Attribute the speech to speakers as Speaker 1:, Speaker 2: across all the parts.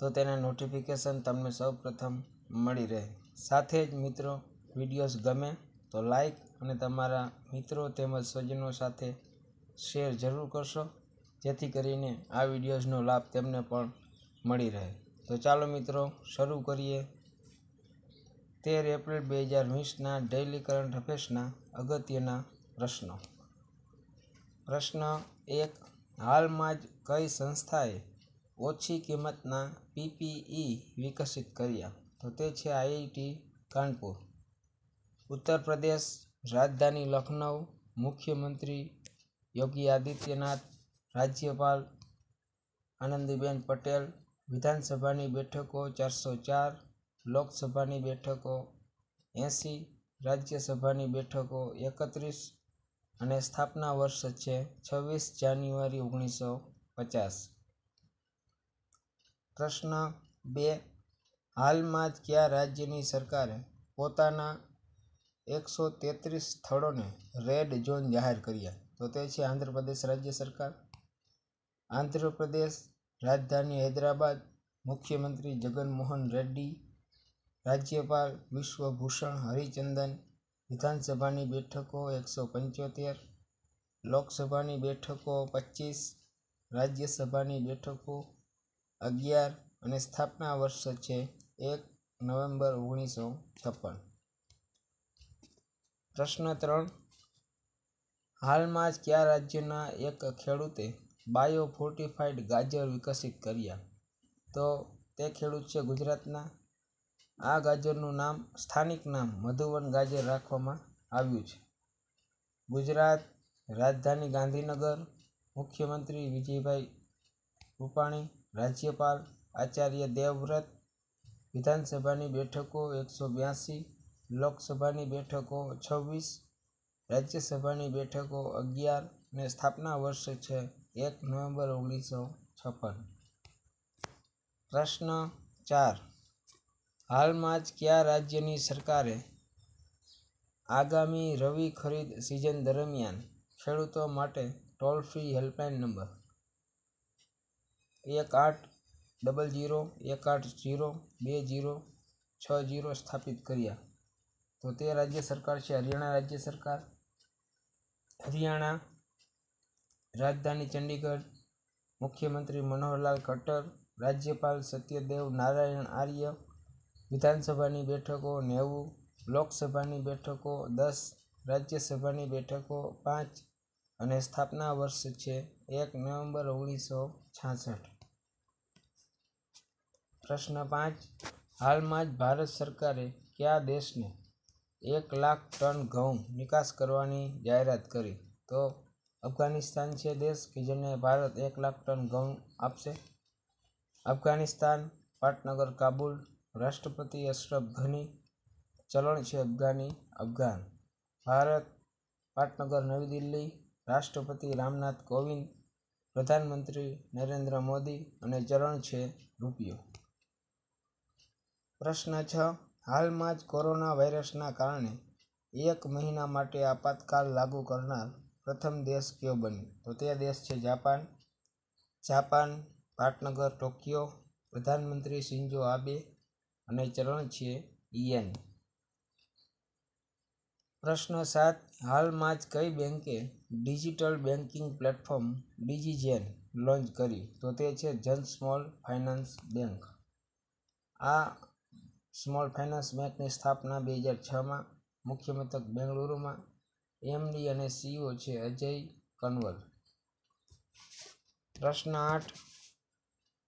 Speaker 1: તો તેના નોટિફિકેશન તમને સૌપ્રથમ મળી રહે સાથે જ મિત્રો વિડીયોઝ ગમે તો લાઈક અને તમારા મિત્રો તેમજ સ્વજનો સાથે શેર જરૂર કરશો જેથી કરીને આ વિડીયોઝનો લાભ તેમને પણ મળી રહે તો ચાલો મિત્રો શરૂ કરીએ તેર એપ્રિલ બે હજાર વીસના ડેઇલી કરંટ અફેર્સના અગત્યના પ્રશ્નો પ્રશ્ન એક હાલમાં જ કઈ સંસ્થાએ ઓછી કિંમતના પીપીઈ વિકસિત કર્યા તો તે છે આઈઆઈટી કાનપુર ઉત્તર પ્રદેશ રાજધાની લખનઉ મુખ્યમંત્રી યોગી આદિત્યનાથ રાજ્યપાલ આનંદીબેન પટેલ વિધાનસભાની બેઠકો ચારસો ચાર લોકસભાની બેઠકો એંસી રાજ્યસભાની બેઠકો એકત્રીસ અને સ્થાપના વર્ષ છે છવ્વીસ જાન્યુઆરી ઓગણીસો પચાસ પ્રશ્ન બે હાલમાં જ કયા રાજ્યની સરકારે પોતાના એકસો તેત્રીસ સ્થળોને રેડ ઝોન જાહેર કર્યા તો તે છે આંધ્રપ્રદેશ રાજ્ય સરકાર આંધ્રપ્રદેશ રાજધાની હૈદરાબાદ મુખ્યમંત્રી જગનમોહન રેડ્ડી રાજ્યપાલ વિશ્વભૂષણ હરિચંદન વિધાનસભાની બેઠકો એકસો પંચોતેર લોકસભાની બેઠકો પચીસ રાજ્યસભાની બેઠકો અગિયાર અને સ્થાપના વર્ષ છે એક નવેમ્બર ઓગણીસો છપ્પન પ્રશ્ન ત્રણ હાલમાં જ કયા રાજ્યના એક ખેડૂતે બાયો ફોર્ટિફાઈડ ગાજર વિકસિત કર્યા તો તે ખેડૂત છે ગુજરાતના આ ગાજરનું નામ સ્થાનિક નામ મધુવન ગાજર રાખવામાં આવ્યું છે ગુજરાત રાજધાની ગાંધીનગર મુખ્યમંત્રી વિજયભાઈ રૂપાણી રાજ્યપાલ આચાર્ય દેવવ્રત વિધાનસભાની બેઠકો એકસો બ્યાસી લોકસભાની બેઠકો છવ્વીસ રાજ્યસભાની બેઠકો અગિયાર ને સ્થાપના વર્ષ છે એક નવેમ્બર ઓગણીસો છપ્પન પ્રશ્ન ચાર હાલમાં જ કયા રાજ્યની સરકારે આગામી રવિ ખરીદ સિઝન દરમિયાન ખેડૂતો માટે ટોલ ફ્રી હેલ્પલાઇન નંબર એક આઠ ડબલ જીરો એક આઠ જીરો બે જીરો છ જીરો સ્થાપિત કર્યા તો તે રાજ્ય સરકાર છે હરિયાણા રાજ્ય સરકાર હરિયાણા રાજધાની ચંડીગઢ મુખ્યમંત્રી મનોહરલાલ ખટ્ટર રાજ્યપાલ સત્યદેવ નારાયણ આર્ય વિધાનસભાની બેઠકો નેવું લોકસભાની બેઠકો દસ રાજ્યસભાની બેઠકો પાંચ અને સ્થાપના વર્ષ છે એક નવેમ્બર ઓગણીસો છાસઠ પ્રશ્ન પાંચ હાલમાં જ ભારત સરકારે કયા દેશને એક લાખ ટન ઘઉં નિકાસ કરવાની જાહેરાત કરી તો અફઘાનિસ્તાન છે દેશ કે જેને ભારત એક લાખ ટન ઘઉં આપશે અફઘાનિસ્તાન પાટનગર કાબુલ રાષ્ટ્રપતિ અશરફ ઘની ચલણ છે અફઘાની અફઘાન ભારત પાટનગર નવી દિલ્હી રાષ્ટ્રપતિ રામનાથ કોવિંદ પ્રધાનમંત્રી નરેન્દ્ર મોદી અને ચરણ છે રૂપિયો પ્રશ્ન છ હાલમાં જ કોરોના વાયરસના કારણે એક મહિના માટે આપાતકાળ લાગુ કરનાર પ્રથમ દેશ કયો બન્યો તો તે દેશ છે જાપાન જાપાન પાટનગર ટોક્યો પ્રધાનમંત્રી શિન્જો આબે અને ચરણ છે ઈએન પ્રશ્ન સાત હાલમાં જ કઈ બેંકે digital banking platform DigiGen launch કરી તો તે છે જન સ્મોલ ફાઇનાન્સ બેંક આ સ્મોલ ફાઇનાન્સ બેંકની સ્થાપના બે હજાર છમાં મુખ્ય મથક બેંગલુરુમાં એમડી અને સીઈઓ છે અજય કનવલ પ્રશ્ન આઠ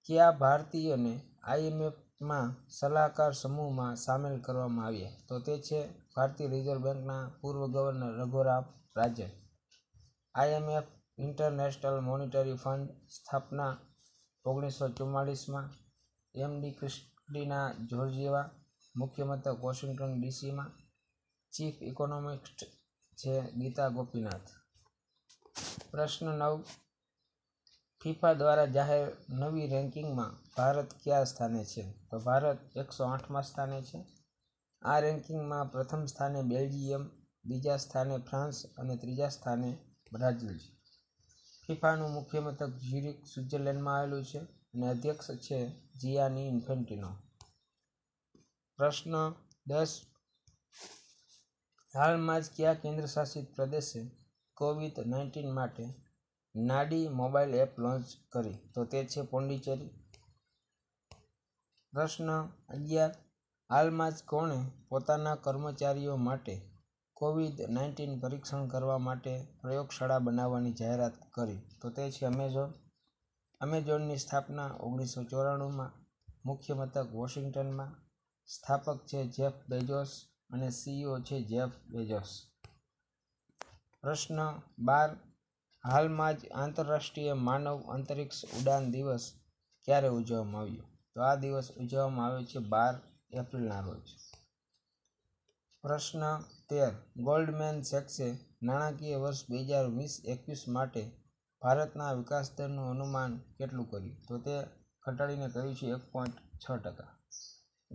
Speaker 1: કયા ભારતીયને આઈએમએફ માં સલાહકાર સમૂહમાં સામેલ કરવામાં આવ્યા તો તે છે ભારતીય રિઝર્વ બેંકના પૂર્વ governor Raghuram Rajan IMF international monetary fund સ્થાપના ઓગણીસો ચુમ્માળીસમાં એમડી ડી ક્રિસ્ટિના જોર્જિવા મુખ્ય મથક વોશિંગ્ટન ડીસીમાં ચીફ ઇકોનોમિસ્ટ છે ગીતા ગોપીનાથ પ્રશ્ન નવ ફિફા દ્વારા જાહેર નવી રેન્કિંગમાં ભારત કયા સ્થાને છે તો ભારત એકસો આઠમાં સ્થાને છે આ રેન્કિંગમાં પ્રથમ સ્થાને બેલ્જિયમ બીજા સ્થાને ફ્રાન્સ અને ત્રીજા સ્થાને બ્રાઝિલ છે ફિફાનું મુખ્ય મથક ઝ્યુરિક સ્વિટ્ઝરલેન્ડમાં આવેલું છે અને અધ્યક્ષ છે જિયાની ઇન્ફેન્ટિનો પ્રશ્ન દસ હાલમાં જ કયા કેન્દ્રશાસિત પ્રદેશે કોવિડ નાઇન્ટીન માટે નાડી મોબાઈલ એપ લોન્ચ કરી તો તે છે પોંડિચેરી પ્રશ્ન અગિયાર હાલમાં જ કોણે પોતાના કર્મચારીઓ માટે કોવિડ નાઇન્ટીન પરીક્ષણ કરવા માટે પ્રયોગશાળા બનાવવાની જાહેરાત કરી તો તે છે અમેઝોન અમેઝોનની સ્થાપના ઓગણીસો ચોરાણુંમાં મુખ્ય મથક વોશિંગ્ટનમાં સ્થાપક છે જેફ બેજોસ અને સીઈઓ છે જેફ બેજોસ પ્રશ્ન બાર હાલમાં જ આંતરરાષ્ટ્રીય માનવ અંતરિક્ષ ઉડાન દિવસ ક્યારે ઉજવવામાં આવ્યો તો આ દિવસ ઉજવવામાં આવે છે બાર એપ્રિલના રોજ પ્રશ્ન તેર ગોલ્ડમેન સેક્સે નાણાકીય વર્ષ બે હજાર વીસ એકવીસ માટે ભારતના વિકાસ દરનું અનુમાન કેટલું કર્યું તો તે ઘટાડીને કર્યું છે એક પોઈન્ટ છ ટકા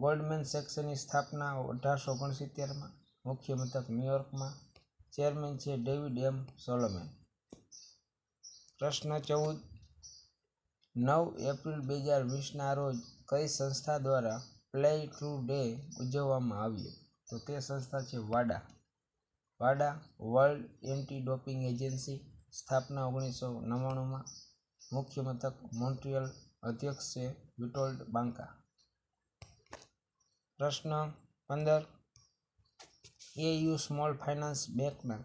Speaker 1: ગોલ્ડમેન સેક્સની સ્થાપના અઢારસો ઓગણસિત્તેરમાં મુખ્ય મથક ન્યુયોર્કમાં ચેરમેન છે ડેવિડ એમ સોલોમેન પ્રશ્ન ચૌદ નવ એપ્રિલ બે હજાર વીસના રોજ કઈ સંસ્થા દ્વારા પ્લે ટુ ડે ઉજવવામાં આવ્યો તો તે સંસ્થા છે વાડા વાડા વર્લ્ડ એન્ટી ડોપિંગ એજન્સી સ્થાપના ઓગણીસો નવ્વાણુંમાં મુખ્ય મથક મોન્ટ્રિયલ અધ્યક્ષ છે વિટોલ્ડ બાંકા પ્રશ્ન પંદર એયુ સ્મોલ ફાઇનાન્સ બેંકના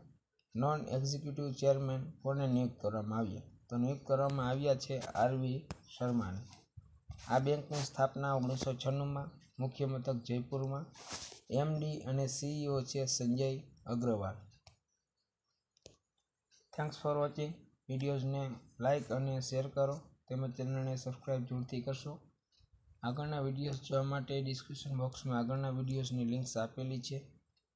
Speaker 1: નોન એક્ઝિક્યુટિવ ચેરમેન કોને નિયુક્ત કરવામાં આવ્યા તો નિયુક્ત કરવામાં આવ્યા છે આરવી શર્માને આ બેંકની સ્થાપના ઓગણીસો છન્નુંમાં મુખ્ય મથક જયપુરમાં એમડી અને સીઈઓ છે Sanjay Agarwal thanks for watching વિડીયોઝને લાઇક અને શેર કરો તેમજ ચેનલને સબસ્ક્રાઈબ જોડતી કરશો આગળના વિડીયોઝ જોવા માટે ડિસ્ક્રિપ્શન બોક્સમાં આગળના વિડીયોઝની લિંક્સ આપેલી છે